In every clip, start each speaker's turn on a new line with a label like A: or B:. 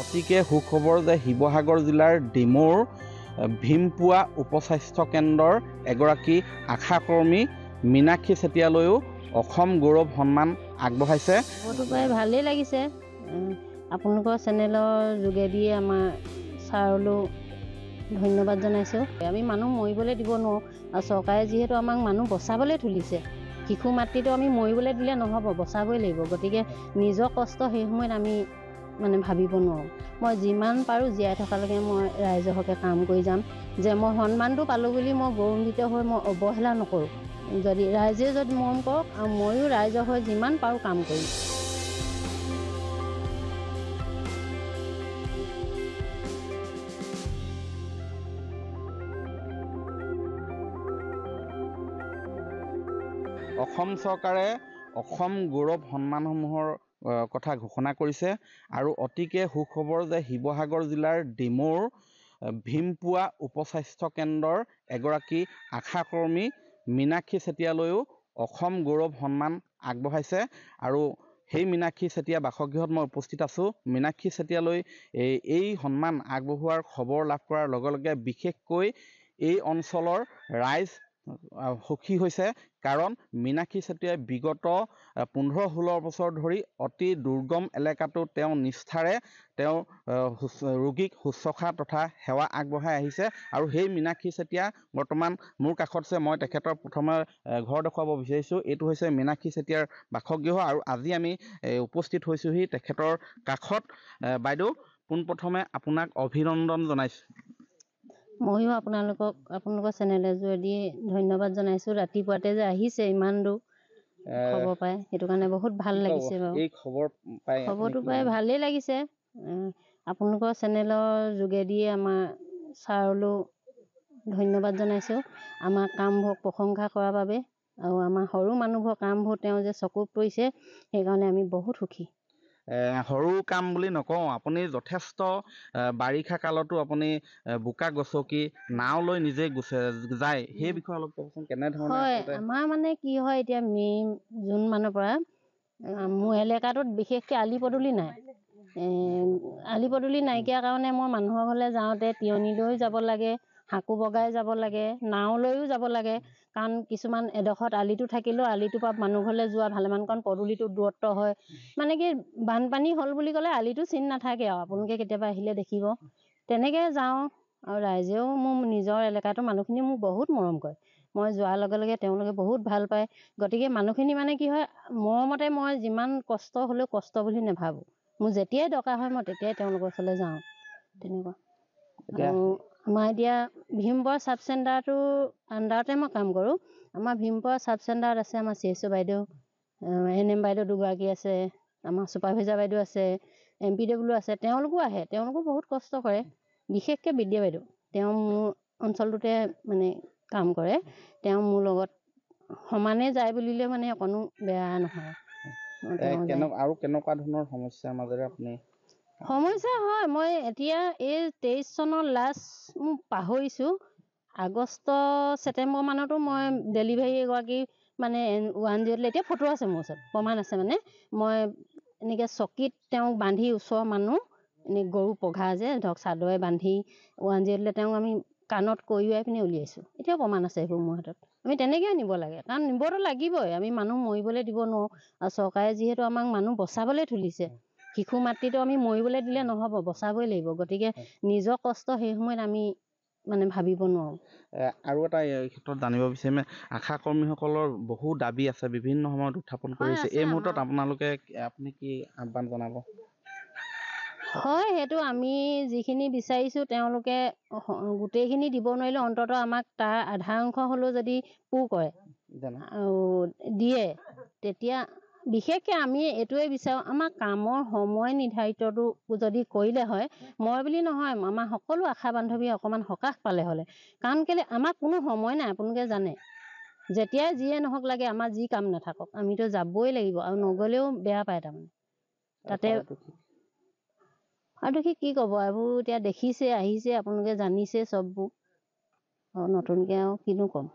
A: অতিকে সুখবৰ যে শিৱসাগৰ জিলাৰ ডিমৌৰ ভীমপুৱা উপস্বাস্থ্য কেন্দ্ৰৰ এগৰাকী আশা কৰ্মী মীনাক্ষী চেতিয়ালৈও অসম গৌৰৱ সন্মান আগবঢ়াইছে
B: ভালেই লাগিছে আপোনালোকৰ চেনেলৰ যোগেদি আমাৰ ছাৰলৈ ধন্যবাদ জনাইছোঁ আমি মানুহ মৰিবলৈ দিব নোৱাৰোঁ আৰু চৰকাৰে যিহেতু আমাক মানুহ বচাবলৈ তুলিছে শিশু মাতৃটো আমি মৰিবলৈ দিলে নহ'ব বচাবই লাগিব গতিকে নিজৰ কষ্ট সেই সময়ত আমি মানে ভাবিব নোৱাৰোঁ মই যিমান পাৰোঁ জীয়াই থকালৈকে মই ৰাইজৰ হকে কাম কৰি যাম যে মই সন্মানটো পালোঁ বুলি মই গৌৰৱান্বিত হৈ মই অৱহেলা নকৰোঁ যদি ৰাইজে যদি মৰম কৰক আৰু ময়ো ৰাইজৰ হৈ যিমান পাৰোঁ কাম কৰিম
A: অসম চৰকাৰে অসম গৌৰৱ সন্মানসমূহৰ কথা ঘোষণা কৰিছে আৰু অতিকে সুখবৰ যে শিৱসাগৰ জিলাৰ ডিমৌৰ ভীমপুৱা উপস্বাস্থ্য কেন্দ্ৰৰ এগৰাকী আশাকৰ্মী মিনাক্ষী চেতিয়ালৈও অসম গৌৰৱ সন্মান আগবঢ়াইছে আৰু সেই মিনাক্ষী চেতিয়া বাসগৃহত মই উপস্থিত আছোঁ মিনাক্ষী চেতিয়ালৈ এই এই সন্মান আগবঢ়োৱাৰ খবৰ লাভ কৰাৰ লগে লগে বিশেষকৈ এই অঞ্চলৰ ৰাইজ সুখী হৈছে কাৰণ মিনাক্ষী চেতিয়াই বিগত পোন্ধৰ ষোল্ল বছৰ ধৰি অতি দুৰ্গম এলেকাটো তেওঁ নিষ্ঠাৰে তেওঁ ৰোগীক শুশ্ৰূষা তথা সেৱা আগবঢ়াই আহিছে আৰু সেই মীনাক্ষী চেতিয়া বৰ্তমান মোৰ কাষত আছে মই তেখেতৰ প্ৰথমে ঘৰ দেখুৱাব বিচাৰিছোঁ এইটো হৈছে মিনাক্ষী চেতিয়াৰ বাসগৃহ আৰু আজি আমি উপস্থিত হৈছোঁহি তেখেতৰ কাষত বাইদেউ পোনপ্ৰথমে আপোনাক অভিনন্দন জনাইছোঁ
B: ময়ো আপোনালোকক আপোনালোকৰ চেনেলৰ যোগেদি ধন্যবাদ জনাইছোঁ ৰাতিপুৱাতে যে আহিছে ইমান দূৰ
A: খবৰ পাই
B: সেইটো কাৰণে বহুত ভাল লাগিছে বাৰু
A: খবৰ খবৰটো পাই
B: ভালেই লাগিছে আপোনালোকৰ চেনেলৰ যোগেদিয়ে আমাৰ ছাৰলৈও ধন্যবাদ জনাইছোঁ আমাৰ কামবোৰক প্ৰশংসা কৰাৰ বাবে আৰু আমাৰ সৰু মানুহবোৰৰ কামবোৰ তেওঁ যে চকুত পৰিছে সেইকাৰণে আমি বহুত সুখী
A: সৰু কাম বুলি নকওঁ আপুনি যথেষ্ট বাৰিষা কালতো আপুনি বোকা গছকি নাও লৈ নিজে গুচে যায় সেই বিষয়ে অলপ কওকচোন কেনেধৰণে হয়
B: আমাৰ মানে কি হয় এতিয়া মে জুন মানৰ পৰা মোৰ এলেকাটোত বিশেষকে আলি পদূলি নাই আলি পদূলি নাইকিয়া কাৰণে মই মানুহৰ ঘৰলৈ যাওঁতে তিয়নী লৈ যাব লাগে হাকো বগাই যাব লাগে নাও নাৱলৈও যাব লাগে কাৰণ কিছুমান এডোখৰত আলিটো থাকিলেও আলিটোৰ পৰা মানুহ ঘৰলৈ যোৱা ভালেমান ভালেমানকণ পদূলিটো দূৰত্ব হয় মানে কি বানপানী হ'ল বুলি ক'লে আলিটো চিন নাথাকে আৰু আপোনালোকে কেতিয়াবা আহিলে দেখিব তেনেকৈ যাওঁ আৰু ৰাইজেও মোৰ নিজৰ এলেকাটোৰ মানুহখিনিয়ে মোক বহুত মৰম কৰে মই যোৱাৰ লগে লগে তেওঁলোকে বহুত ভাল পায় গতিকে মানুহখিনি মানে কি হয় মৰমতে মই যিমান কষ্ট হ'লেও কষ্ট বুলি নাভাবোঁ মোৰ যেতিয়াই দৰকাৰ হয় মই তেতিয়াই তেওঁলোকৰ ওচৰলৈ যাওঁ তেনেকুৱা আৰু আমাৰ এতিয়া ভীমপুৰ চাব চেণ্টাৰটো আণ্ডাৰতে মই কাম কৰোঁ আমাৰ ভীমপুৰ চাব চেণ্টাৰত আছে আমাৰ চি এছ বাইদেউ এন এম বাইদেউ দুগৰাকী আছে আমাৰ ছুপাৰভাইজাৰ বাইদেউ আছে এম পি ডব্লিউ আছে তেওঁলোকো আহে তেওঁলোকো বহুত কষ্ট কৰে বিশেষকৈ বিদ্যা বাইদেউ তেওঁ মোৰ অঞ্চলটোতে মানে কাম কৰে তেওঁ মোৰ লগত সমানে যায় বুলিলে মানে অকণো বেয়া নহয়
A: আৰু কেনেকুৱা ধৰণৰ সমস্যাৰ মাজেৰে আপুনি
B: সমস্যা হয় মই এতিয়া এই তেইছ চনৰ লাষ্ট মোৰ পাহৰিছোঁ আগষ্ট ছেপ্টেম্বৰ মানতো মই ডেলিভাৰী এগৰাকী মানে ওৱান জিঅ'লৈ এতিয়া ফটো আছে মোৰ ওচৰত প্ৰমাণ আছে মানে মই এনেকৈ চকীত তেওঁক বান্ধি ওচৰৰ মানুহ এনে গৰু পঘা যে ধৰক চাদৰে বান্ধি ওৱান জিঅ'লৈ তেওঁক আমি কাণত কৰিয়াই পিনে উলিয়াইছোঁ এতিয়াও প্ৰমাণ আছে সেইবোৰ মোৰ হাতত আমি তেনেকৈয়ে নিব লাগে কাৰণ নিবতো লাগিবই আমি মানুহ মৰিবলৈ দিব নোৱাৰোঁ আৰু চৰকাৰে যিহেতু আমাক মানুহ বচাবলৈ তুলিছে শিশু মাতৃটো আমি মৰিবলৈ দিলে নহ'ব বচাবই লাগিব গতিকে নিজৰ কষ্ট সেই সময়ত আমি মানে ভাবিব নোৱাৰোঁ
A: আৰু এটা ক্ষেত্ৰত জানিব বিচাৰিম আশা কৰ্মীসকলৰ বহু দাবী আছে বিভিন্ন সময়ত উত্থাপন কৰিছে এই মুহূৰ্তত আপোনালোকে আপুনি কি আহ্বান জনাব
B: হয় সেইটো আমি যিখিনি বিচাৰিছোঁ তেওঁলোকে গোটেইখিনি দিব নোৱাৰিলে অন্ততঃ আমাক তাৰ আধা অংশ হ'লেও যদি পূৰ কৰে আৰু দিয়ে তেতিয়া বিশেষকে আমি এইটোৱে বিচাৰো আমাৰ কামৰ সময় নিৰ্ধাৰিতটো যদি কৰিলে হয় মই বুলি নহয় আমাৰ সকলো আশা বান্ধৱী অকণমান সকাহ পালে হ'লে কাৰণ কেলৈ আমাৰ কোনো সময় নাই আপোনালোকে জানে যেতিয়াই যিয়ে নহওক লাগে আমাৰ যি কাম নাথাকক আমিতো যাবই লাগিব আৰু নগ'লেও বেয়া পায় তাৰমানে তাতে আৰু দেখি কি ক'ব এইবোৰ এতিয়া দেখিছে আহিছে আপোনালোকে জানিছে চববোৰ আৰু নতুনকৈ আৰু কিনো ক'ম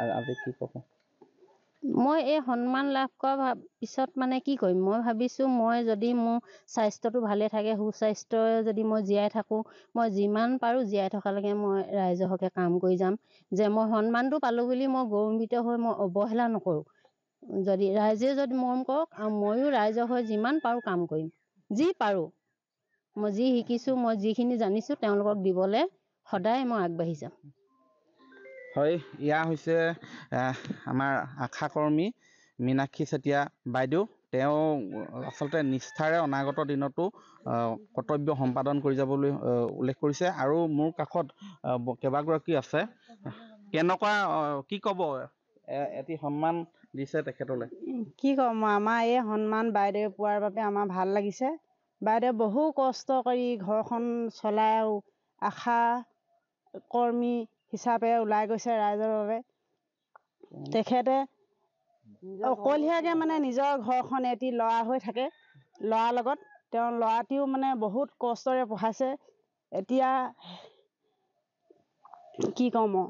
A: আৰু আৰু কি কব
B: মই এই সন্মান লাভ কৰা পিছত মানে কি কৰিম মই ভাবিছো মই যদি মোৰ স্বাস্থ্যটো ভালে থাকে সুস্বাস্থ্যৰে যদি মই জীয়াই থাকো মই যিমান পাৰো জীয়াই থকালৈকে মই ৰাইজৰ হকে কাম কৰি যাম যে মই সন্মানটো পালো বুলি মই গৌৰৱান্বিত হৈ মই অৱহেলা নকৰো যদি ৰাইজে যদি মৰম কৰক আৰু ময়ো ৰাইজৰ হৈ যিমান পাৰো কাম কৰিম যি পাৰো মই যি শিকিছো মই যিখিনি জানিছো তেওঁলোকক দিবলৈ সদায় মই আগবাঢ়ি যাম
A: হয় ইয়া হৈছে আমাৰ আশা কৰ্মী মীনাক্ষী চেতিয়া বাইদেউ তেওঁ আচলতে নিষ্ঠাৰে অনাগত দিনতো কৰ্তব্য সম্পাদন কৰি যাবলৈ উল্লেখ কৰিছে আৰু মোৰ কাষত কেইবাগৰাকী আছে কেনেকুৱা কি ক'ব এটি সন্মান দিছে তেখেতলৈ
B: কি ক'ম আমাৰ এই সন্মান বাইদেৱে পোৱাৰ বাবে আমাৰ ভাল লাগিছে বাইদেউ বহু কষ্ট কৰি ঘৰখন চলাই আশা কৰ্মী হিচাপে ওলাই গৈছে ৰাইজৰ বাবে তেখেতে অকলশৰীয়াকৈ মানে নিজৰ ঘৰখন এটি ল'ৰা হৈ থাকে ল'ৰাৰ লগত তেওঁ ল'ৰাটিও মানে বহুত কষ্টৰে পঢ়াইছে এতিয়া কি ক'ম আৰু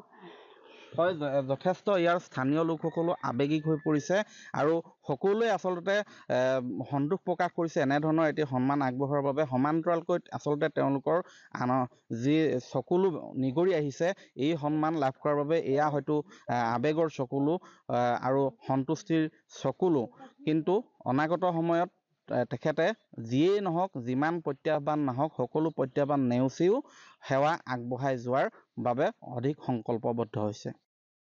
A: হয় যথেষ্ট ইয়াৰ স্থানীয় লোকসকলো আৱেগিক হৈ পৰিছে আৰু সকলোৱে আচলতে সন্তোষ প্ৰকাশ কৰিছে এনেধৰণৰ এটি সন্মান আগবঢ়োৱাৰ বাবে সমান্তৰালকৈ আচলতে তেওঁলোকৰ আন যি চকুলো নিগৰি আহিছে এই সন্মান লাভ কৰাৰ বাবে এয়া হয়তো আৱেগৰ চকুলো আৰু সন্তুষ্টিৰ চকুলো কিন্তু অনাগত সময়ত তেখেতে যিয়েই নহওক যিমান প্ৰত্যাহ্বান নাহক সকলো প্ৰত্যাহ্বান নেওচিও সেৱা আগবঢ়াই যোৱাৰ বাবে অধিক সংকল্পবদ্ধ হৈছে